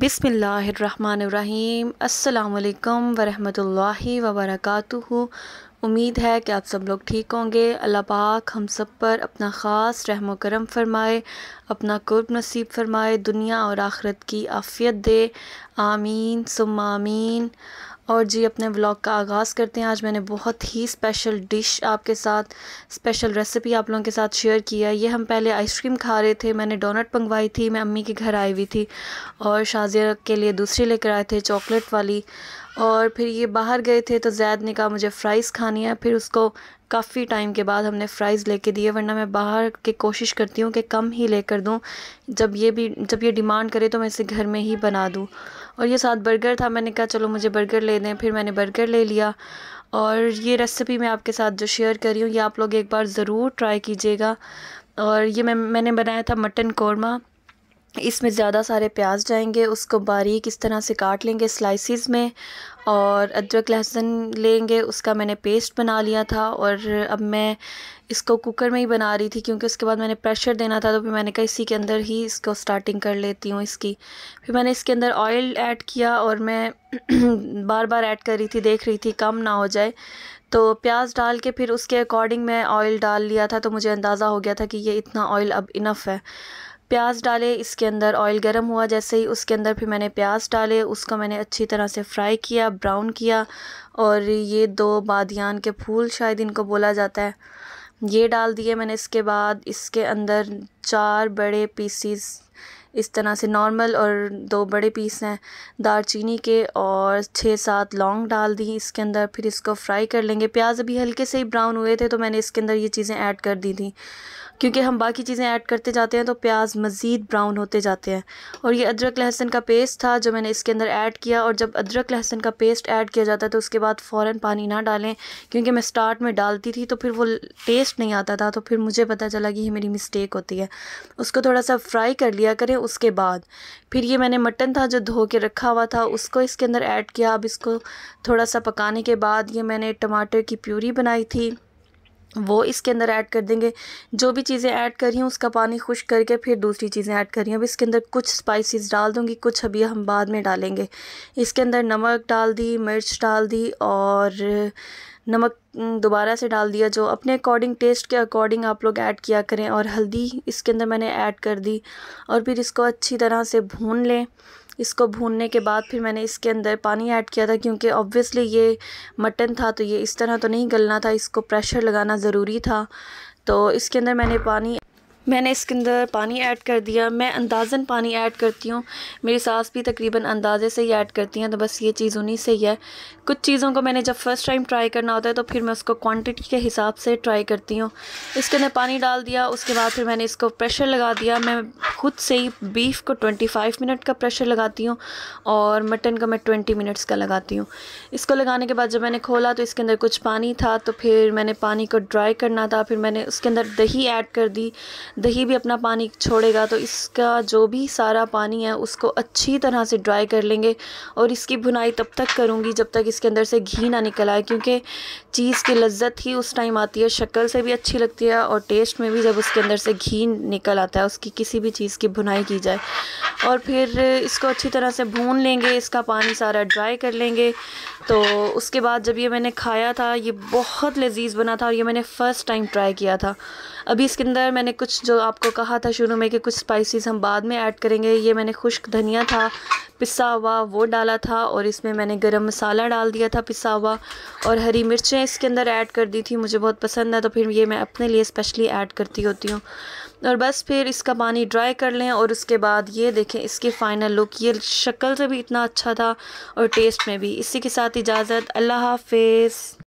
बिसमीम् अल्लाम वरहमतुल्लाहि वबरकातुहु उम्मीद है कि आप सब लोग ठीक होंगे अल्लाह पाक हम सब पर अपना ख़ास रहम करम फ़रमाए अपना कुर्ब नसीब फ़रमाए दुनिया और आखरत की आफ़ियत दे आमीन सुमामीन और जी अपने व्लॉग का आगाज़ करते हैं आज मैंने बहुत ही स्पेशल डिश आपके साथ स्पेशल रेसिपी आप लोगों के साथ शेयर किया ये हम पहले आइसक्रीम खा रहे थे मैंने डोनट मंगवाई थी मैं अम्मी के घर आई हुई थी और शाजिया के लिए दूसरी लेकर आए थे चॉकलेट वाली और फिर ये बाहर गए थे तो जैद ने कहा मुझे फ़्राइज़ खानी है फिर उसको काफ़ी टाइम के बाद हमने फ़्राइज़ लेके दिए वरना मैं बाहर के कोशिश करती हूँ कि कम ही लेकर दूँ जब ये भी जब ये डिमांड करे तो मैं इसे घर में ही बना दूँ और ये साथ बर्गर था मैंने कहा चलो मुझे बर्गर ले दें फिर मैंने बर्गर ले लिया और ये रेसिपी मैं आपके साथ जो शेयर करी हूँ ये आप लोग एक बार ज़रूर ट्राई कीजिएगा और ये मैं मैंने बनाया था मटन कौरमा इसमें ज़्यादा सारे प्याज जाएंगे उसको बारीक इस तरह से काट लेंगे स्लाइसिस में और अदरक लहसुन लेंगे उसका मैंने पेस्ट बना लिया था और अब मैं इसको कुकर में ही बना रही थी क्योंकि उसके बाद मैंने प्रेशर देना था तो फिर मैंने कहा इसी के अंदर ही इसको स्टार्टिंग कर लेती हूँ इसकी फिर मैंने इसके अंदर ऑयल ऐड किया और मैं बार बार ऐड कर रही थी देख रही थी कम ना हो जाए तो प्याज डाल के फिर उसके अकॉर्डिंग मैं ऑयल डाल लिया था तो मुझे अंदाज़ा हो गया था कि ये इतना ऑयल अब इनफ़ है प्याज डाले इसके अंदर ऑयल गर्म हुआ जैसे ही उसके अंदर फिर मैंने प्याज डाले उसको मैंने अच्छी तरह से फ्राई किया ब्राउन किया और ये दो बादियान के फूल शायद इनको बोला जाता है ये डाल दिए मैंने इसके बाद इसके अंदर चार बड़े पीसीस इस तरह से नॉर्मल और दो बड़े पीस हैं दालचीनी के और छः सात लौंग डाल दी इसके अंदर फिर इसको फ्राई कर लेंगे प्याज अभी हल्के से ही ब्राउन हुए थे तो मैंने इसके अंदर ये चीज़ें ऐड कर दी थी क्योंकि हम बाकी चीज़ें ऐड करते जाते हैं तो प्याज मज़ीद ब्राउन होते जाते हैं और ये अदरक लहसुन का पेस्ट था जो मैंने इसके अंदर ऐड किया और जब अदरक लहसुन का पेस्ट ऐड किया जाता है तो उसके बाद फ़ौर पानी ना डालें क्योंकि मैं स्टार्ट में डालती थी तो फिर वो टेस्ट नहीं आता था तो फिर मुझे पता चला कि ये मेरी मिस्टेक होती है उसको थोड़ा सा फ्राई कर लिया करें उसके बाद फिर ये मैंने मटन था जो धो के रखा हुआ था उसको इसके अंदर ऐड किया अब इसको थोड़ा सा पकाने के बाद ये मैंने टमाटर की प्यूरी बनाई थी वो इसके अंदर ऐड कर देंगे जो भी चीज़ें ऐड करी हूँ उसका पानी खुश करके फिर दूसरी चीज़ें ऐड करी हूँ अब इसके अंदर कुछ स्पाइसेस डाल दूँगी कुछ अभी हम बाद में डालेंगे इसके अंदर नमक डाल दी मिर्च डाल दी और नमक दोबारा से डाल दिया जो अपने अकॉर्डिंग टेस्ट के अकॉर्डिंग आप लोग ऐड किया करें और हल्दी इसके अंदर मैंने ऐड कर दी और फिर इसको अच्छी तरह से भून लें इसको भूनने के बाद फिर मैंने इसके अंदर पानी ऐड किया था क्योंकि ऑब्वियसली ये मटन था तो ये इस तरह तो नहीं गलना था इसको प्रेशर लगाना ज़रूरी था तो इसके अंदर मैंने पानी मैंने इसके अंदर पानी ऐड कर दिया मैं अंदाज़न पानी ऐड करती हूँ मेरी सास भी तकरीबन अंदाज़े से ही ऐड करती हैं तो बस ये चीज़ उन्हीं से ही है कुछ चीज़ों को मैंने जब फ़र्स्ट टाइम ट्राई करना होता है तो फिर मैं उसको क्वांटिटी के हिसाब से ट्राई करती हूँ इसके अंदर पानी डाल दिया उसके बाद फिर मैंने इसको प्रेशर लगा दिया मैं खुद से ही बीफ़ को ट्वेंटी फाइव मिनट का प्रेशर लगाती हूँ और मटन का मैं ट्वेंटी मिनट्स का लगाती हूँ इसको लगाने के बाद जब मैंने खोला तो इसके अंदर कुछ पानी था तो फिर मैंने पानी को ड्राई करना था फिर मैंने उसके अंदर दही ऐड कर दी दही भी अपना पानी छोड़ेगा तो इसका जो भी सारा पानी है उसको अच्छी तरह से ड्राई कर लेंगे और इसकी भुनाई तब तक करूँगी जब तक इसके अंदर से घी ना निकल आए क्योंकि चीज़ की लज्जत ही उस टाइम आती है शक्ल से भी अच्छी लगती है और टेस्ट में भी जब उसके अंदर से घी निकल आता है उसकी किसी भी चीज़ की भुनाई की जाए और फिर इसको अच्छी तरह से भून लेंगे इसका पानी सारा ड्राई कर लेंगे तो उसके बाद जब ये मैंने खाया था ये बहुत लजीज बना था और ये मैंने फ़र्स्ट टाइम ट्राई किया था अभी इसके अंदर मैंने कुछ जो आपको कहा था शुरू में कि कुछ स्पाइसेस हम बाद में ऐड करेंगे ये मैंने खुश्क धनिया था पिसा हुआ वो डाला था और इसमें मैंने गरम मसाला डाल दिया था पिसा हुआ और हरी मिर्चें इसके अंदर ऐड कर दी थी मुझे बहुत पसंद है तो फिर ये मैं अपने लिए स्पेशली ऐड करती होती हूँ और बस फिर इसका पानी ड्राई कर लें और उसके बाद ये देखें इसकी फ़ाइनल लुक ये शक्ल से भी इतना अच्छा था और टेस्ट में भी इसी के साथ इजाज़त अल्लाह हाफिज़